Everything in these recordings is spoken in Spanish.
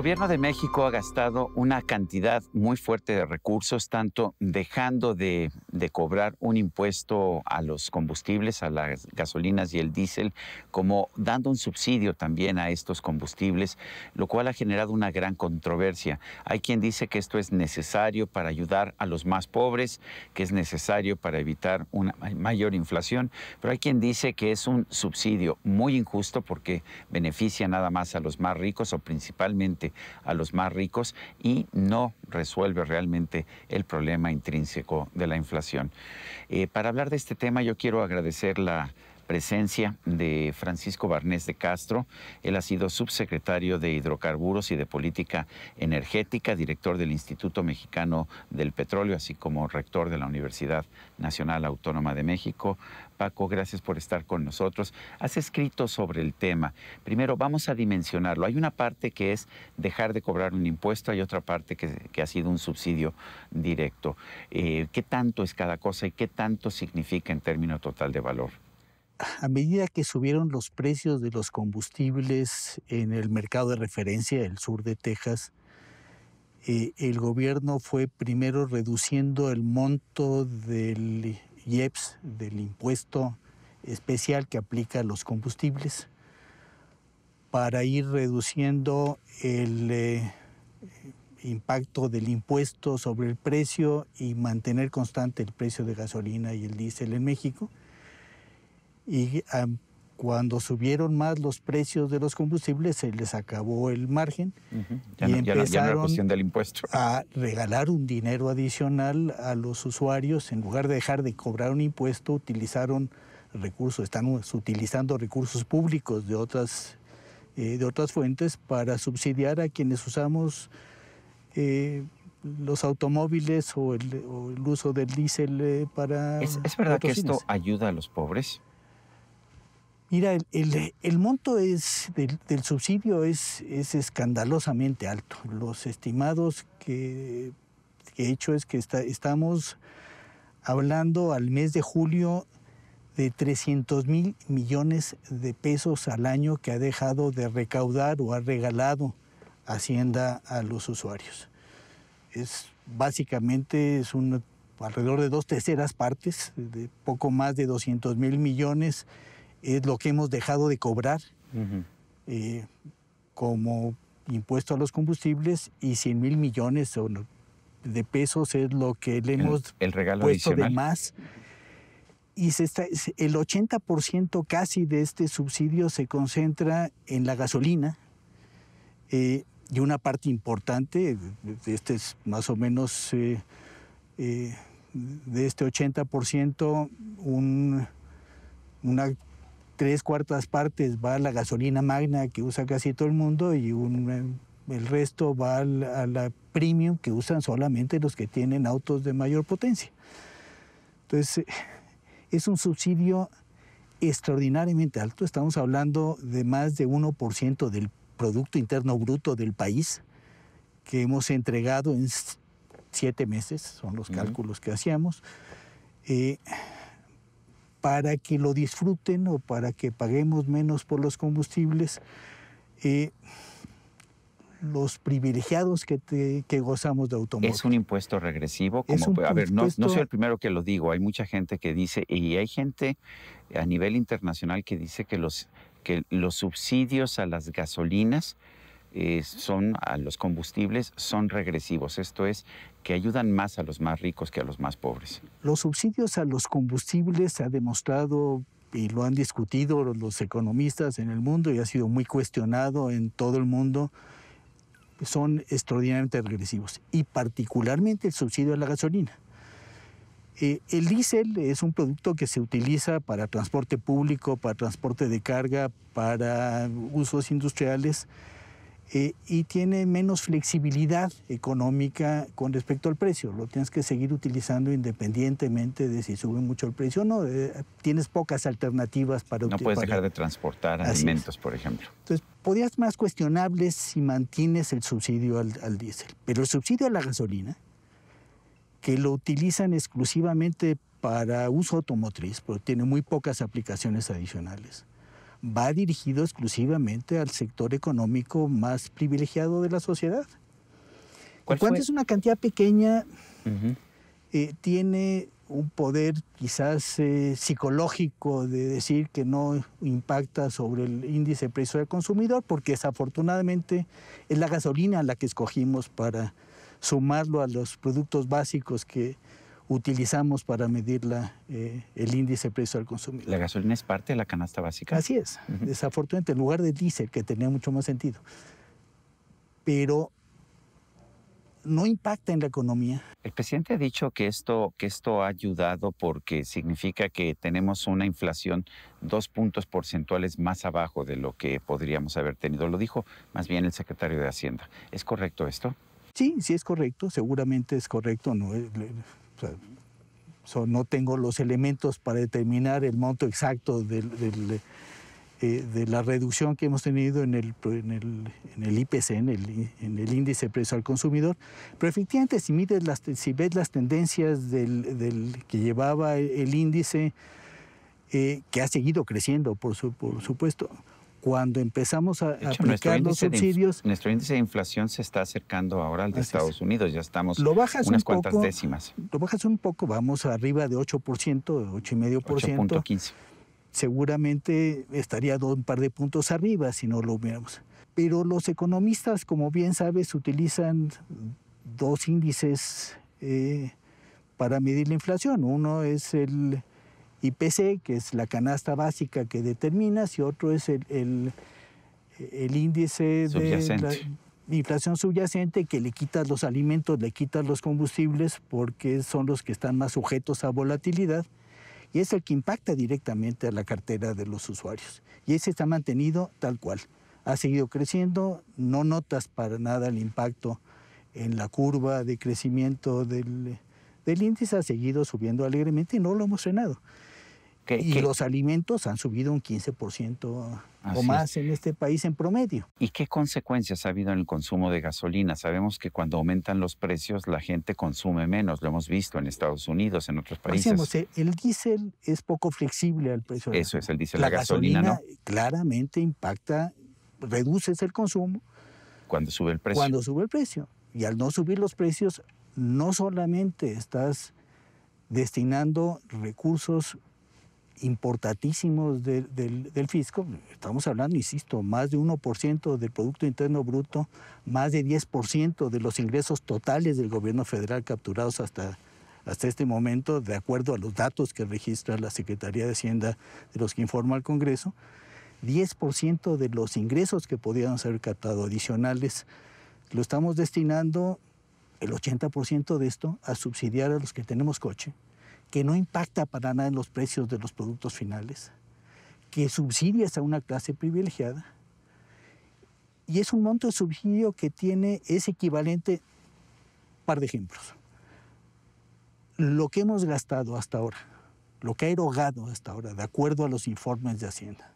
gobierno de México ha gastado una cantidad muy fuerte de recursos, tanto dejando de, de cobrar un impuesto a los combustibles, a las gasolinas y el diésel, como dando un subsidio también a estos combustibles, lo cual ha generado una gran controversia. Hay quien dice que esto es necesario para ayudar a los más pobres, que es necesario para evitar una mayor inflación, pero hay quien dice que es un subsidio muy injusto porque beneficia nada más a los más ricos o principalmente a los más ricos y no resuelve realmente el problema intrínseco de la inflación. Eh, para hablar de este tema yo quiero agradecer la presencia de Francisco Barnés de Castro. Él ha sido subsecretario de Hidrocarburos y de Política Energética, director del Instituto Mexicano del Petróleo, así como rector de la Universidad Nacional Autónoma de México. Paco, gracias por estar con nosotros. Has escrito sobre el tema. Primero, vamos a dimensionarlo. Hay una parte que es dejar de cobrar un impuesto, hay otra parte que, ha sido un subsidio directo. Eh, ¿Qué tanto es cada cosa y qué tanto significa en términos total de valor? a medida que subieron los precios de los combustibles en el mercado de referencia, el sur de Texas, eh, el gobierno fue primero reduciendo el monto del IEPS, del impuesto especial que aplica a los combustibles, para ir reduciendo el eh, impacto del impuesto sobre el precio y mantener constante el precio de gasolina y el diésel en México y cuando subieron más los precios de los combustibles se les acabó el margen y empezaron del impuesto. a regalar un dinero adicional a los usuarios en lugar de dejar de cobrar un impuesto utilizaron recursos están utilizando recursos públicos de otras eh, de otras fuentes para subsidiar a quienes usamos eh, los automóviles o el, uso del diésel eh, para... ¿Es verdad que esto ayuda a los pobres? Mira, el, monto del, subsidio es, escandalosamente alto. Los estimados que, he hecho es que estamos hablando al mes de julio de 300 mil millones de pesos al año que ha dejado de recaudar o ha regalado Hacienda a los usuarios. Es básicamente es alrededor de dos terceras partes, de poco más de 200 mil millones es lo que hemos dejado de cobrar eh, como impuesto a los combustibles y 100 mil millones de pesos es lo que le hemos el, regalo puesto de más. Y se está, el 80% casi de este subsidio se concentra en la gasolina eh, y una parte importante, este es más o menos eh, de este 80%, un, una tres cuartas partes va la gasolina magna que usa casi todo el mundo y eh, el resto va a la, premium que usan solamente los que tienen autos de mayor potencia. Entonces, eh, es un subsidio extraordinariamente alto. Estamos hablando de más de 1% del Producto Interno Bruto del país que hemos entregado en siete meses, son los cálculos que hacíamos. Eh, para que lo disfruten o para que paguemos menos por los combustibles. Eh, los privilegiados que, gozamos de automóviles. Es un impuesto regresivo. Como, a ver, no, no, soy el primero que lo digo. Hay mucha gente que dice, y hay gente a nivel internacional que dice que los, que los subsidios a las gasolinas eh, son, a los combustibles, son regresivos. Esto es, que ayudan más a los más ricos que a los más pobres. Los subsidios a los combustibles se ha demostrado y lo han discutido los economistas en el mundo y ha sido muy cuestionado en todo el mundo, son extraordinariamente regresivos y particularmente el subsidio a la gasolina. Eh, el diésel es un producto que se utiliza para transporte público, para transporte de carga, para usos industriales eh, y tiene menos flexibilidad económica con respecto al precio. Lo tienes que seguir utilizando independientemente de si sube mucho el precio o no. Eh, tienes pocas alternativas para... No puedes dejar de transportar alimentos, por ejemplo. Entonces, podrías más cuestionables si mantienes el subsidio al, al diésel, pero el subsidio a la gasolina, que lo utilizan exclusivamente para uso automotriz, pero tiene muy pocas aplicaciones adicionales va dirigido exclusivamente al sector económico más privilegiado de la sociedad. Cuando es una cantidad pequeña, eh, tiene un poder quizás eh, psicológico de decir que no impacta sobre el índice de precio del consumidor, porque desafortunadamente es la gasolina la que escogimos para sumarlo a los productos básicos que utilizamos para medir la, eh, el índice de precio al consumidor. ¿La gasolina es parte de la canasta básica? Así es. Desafortunadamente, en lugar de diésel, que tenía mucho más sentido. Pero no impacta en la economía. El presidente ha dicho que esto, que esto ha ayudado porque significa que tenemos una inflación dos puntos porcentuales más abajo de lo que podríamos haber tenido. Lo dijo más bien el secretario de Hacienda. ¿Es correcto esto? Sí, sí es correcto, seguramente es correcto. No, o sea, no tengo los elementos para determinar el monto exacto eh, de la reducción que hemos tenido en el, IPC, en el, índice de precio al consumidor, pero efectivamente si, las, si ves las tendencias que llevaba el, índice, eh, que ha seguido creciendo, por supuesto, cuando empezamos a aplicar los subsidios. nuestro índice de inflación se está acercando ahora al de Estados Unidos, ya estamos lo unas cuantas décimas. Lo bajas un poco, vamos arriba de 8%, 8,5%. 8.15. Seguramente estaría un par de puntos arriba si no lo hubiéramos. Pero los economistas, como bien sabes, utilizan dos índices eh, para medir la inflación. Uno es el IPC, que es la canasta básica que determinas, y otro es el, índice de inflación subyacente, que le quitas los alimentos, le quitas los combustibles, porque son los que están más sujetos a volatilidad, y es el que impacta directamente a la cartera de los usuarios. Y ese está mantenido tal cual. Ha seguido creciendo, no notas para nada el impacto en la curva de crecimiento del índice, ha seguido subiendo alegremente y no lo hemos frenado. Que, y los alimentos han subido un 15% o más en este país en promedio. ¿Y qué consecuencias ha habido en el consumo de gasolina? Sabemos que cuando aumentan los precios la gente consume menos, lo hemos visto en Estados Unidos, en otros pues países. el diésel es poco flexible al precio. Eso es el diésel, la, gasolina, claramente impacta, reduces el consumo. Cuando sube el precio. Cuando sube el precio. Y al no subir los precios, no solamente estás destinando recursos importantísimos del, fisco, estamos hablando, insisto, más de 1% del Producto Interno Bruto, más de 10% de los ingresos totales del gobierno federal capturados hasta, hasta este momento, de acuerdo a los datos que registra la Secretaría de Hacienda de los que informa el Congreso, 10% de los ingresos que podían ser captados adicionales, lo estamos destinando el 80% de esto a subsidiar a los que tenemos coche, que no impacta para nada en los precios de los productos finales, que subsidias a una clase privilegiada, y es un monto de subsidio que tiene, es equivalente, par de ejemplos, lo que hemos gastado hasta ahora, lo que ha erogado hasta ahora, de acuerdo a los informes de Hacienda,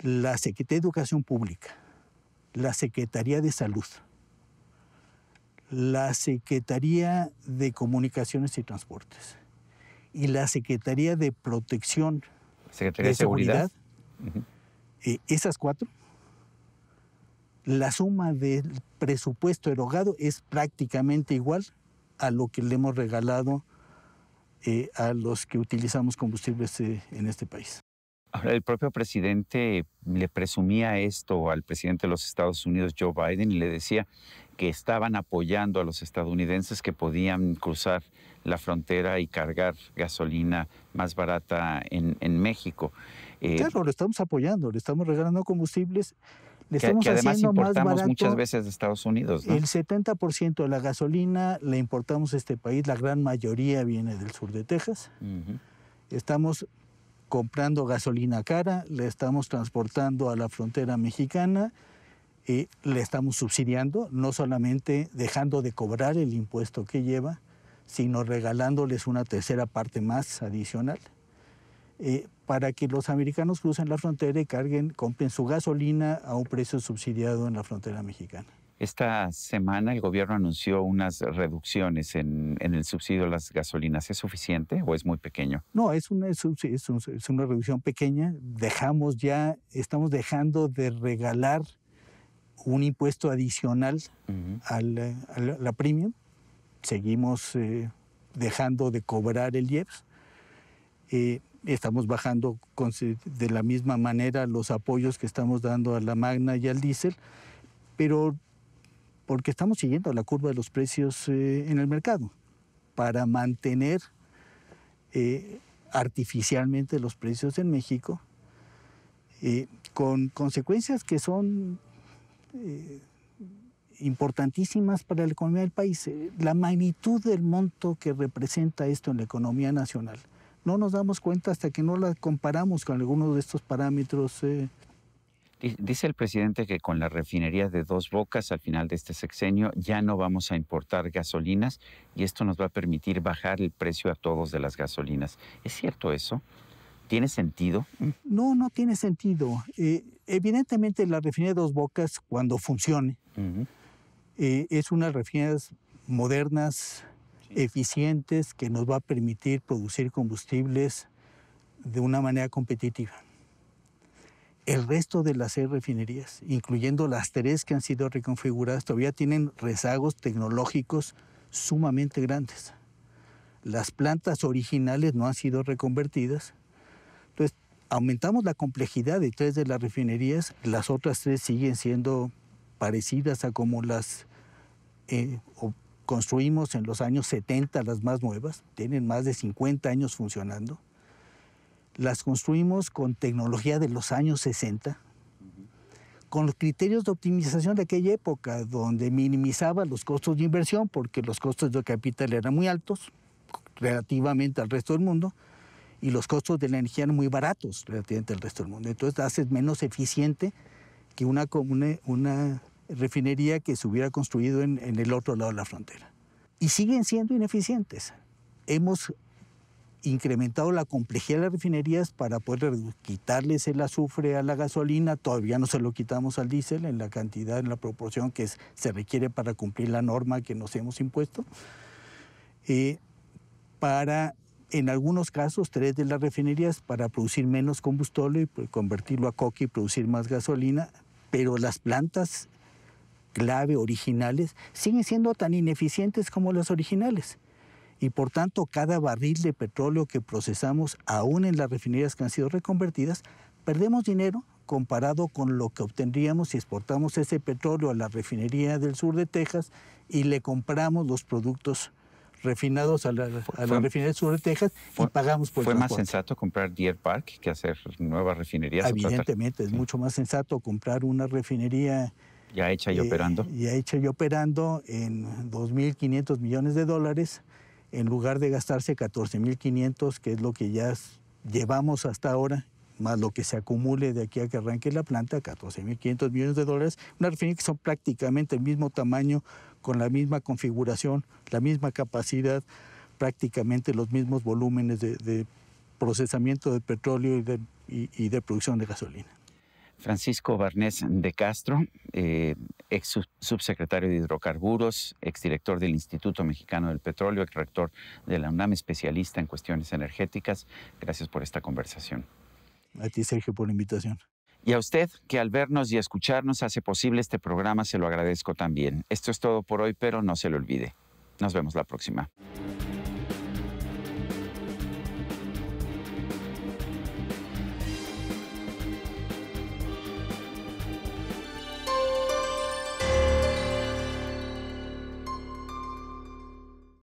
la Secretaría de Educación Pública, la Secretaría de Salud, la Secretaría de Comunicaciones y Transportes, y la Secretaría de Protección Secretaría de, Seguridad, eh, esas cuatro, la suma del presupuesto erogado es prácticamente igual a lo que le hemos regalado eh, a los que utilizamos combustibles eh, en este país el propio presidente le presumía esto al presidente de los Estados Unidos, Joe Biden, y le decía que estaban apoyando a los estadounidenses que podían cruzar la frontera y cargar gasolina más barata en, México. Eh, claro, lo estamos apoyando, le estamos regalando combustibles. Le estamos que además importamos muchas veces de Estados Unidos. El 70% de la gasolina la importamos a este país, la gran mayoría viene del sur de Texas. Estamos comprando gasolina cara, le estamos transportando a la frontera mexicana y eh, le estamos subsidiando, no solamente dejando de cobrar el impuesto que lleva, sino regalándoles una tercera parte más adicional. Eh, para que los americanos crucen la frontera y carguen, compren su gasolina a un precio subsidiado en la frontera mexicana. Esta semana el gobierno anunció unas reducciones en, el subsidio a las gasolinas. ¿Es suficiente o es muy pequeño? No, es una, reducción pequeña. Dejamos ya, estamos dejando de regalar un impuesto adicional eh, a, la, premium. Seguimos eh, dejando de cobrar el IEPS. Eh, estamos bajando de la misma manera los apoyos que estamos dando a la Magna y al diésel, pero porque estamos siguiendo la curva de los precios eh, en el mercado para mantener eh, artificialmente los precios en México, eh, con consecuencias que son importantísimas para la economía del país. La magnitud del monto que representa esto en la economía nacional. No nos damos cuenta hasta que no la comparamos con alguno de estos parámetros Dice el presidente que con la refinería de dos bocas al final de este sexenio ya no vamos a importar gasolinas y esto nos va a permitir bajar el precio a todos de las gasolinas. ¿Es cierto eso? ¿Tiene sentido? Mm, no, no tiene sentido. Eh, evidentemente la refinería de dos bocas, cuando funcione, eh, es una refinería modernas, eficientes, que nos va a permitir producir combustibles de una manera competitiva. El resto de las seis refinerías, incluyendo las tres que han sido reconfiguradas, todavía tienen rezagos tecnológicos sumamente grandes. Las plantas originales no han sido reconvertidas. Entonces, aumentamos la complejidad de tres de las refinerías, las otras tres siguen siendo parecidas a como las eh, construimos en los años 70, las más nuevas, tienen más de 50 años funcionando las construimos con tecnología de los años 60, con los criterios de optimización de aquella época, donde minimizaba los costos de inversión, porque los costos de capital eran muy altos relativamente al resto del mundo, y los costos de la energía eran muy baratos relativamente al resto del mundo. Entonces hace menos eficiente que una, una refinería que se hubiera construido en, en el otro lado de la frontera. Y siguen siendo ineficientes. Hemos incrementado la complejidad de las refinerías para poder quitarles el azufre a la gasolina, todavía no se lo quitamos al diésel en la cantidad, en la proporción que se requiere para cumplir la norma que nos hemos impuesto. Eh, para, en algunos casos, tres de las refinerías para producir menos combustible y pues, convertirlo a coque y producir más gasolina, pero las plantas clave originales siguen siendo tan ineficientes como las originales y por tanto cada barril de petróleo que procesamos aún en las refinerías que han sido reconvertidas, perdemos dinero comparado con lo que obtendríamos si exportamos ese petróleo a la refinería del sur de Texas y le compramos los productos refinados a la, refinería del sur de Texas y pagamos por ¿Fue más sensato comprar Deer Park que hacer nuevas refinerías? Evidentemente, es mucho más sensato comprar una refinería ya hecha y eh, operando. Ya hecha y operando en 2.500 millones de dólares en lugar de gastarse 14.500, que es lo que ya llevamos hasta ahora, más lo que se acumule de aquí a que arranque la planta, 14.500 millones de dólares, una refinería que son prácticamente el mismo tamaño, con la misma configuración, la misma capacidad, prácticamente los mismos volúmenes de, procesamiento de petróleo y de producción de gasolina. Francisco Barnés de Castro, eh, ex subsecretario de Hidrocarburos, ex director del Instituto Mexicano del Petróleo, ex rector de la UNAM, especialista en cuestiones energéticas. Gracias por esta conversación. A ti, Sergio, por la invitación. Y a usted, que al vernos y escucharnos hace posible este programa, se lo agradezco también. Esto es todo por hoy, pero no se lo olvide. Nos vemos la próxima.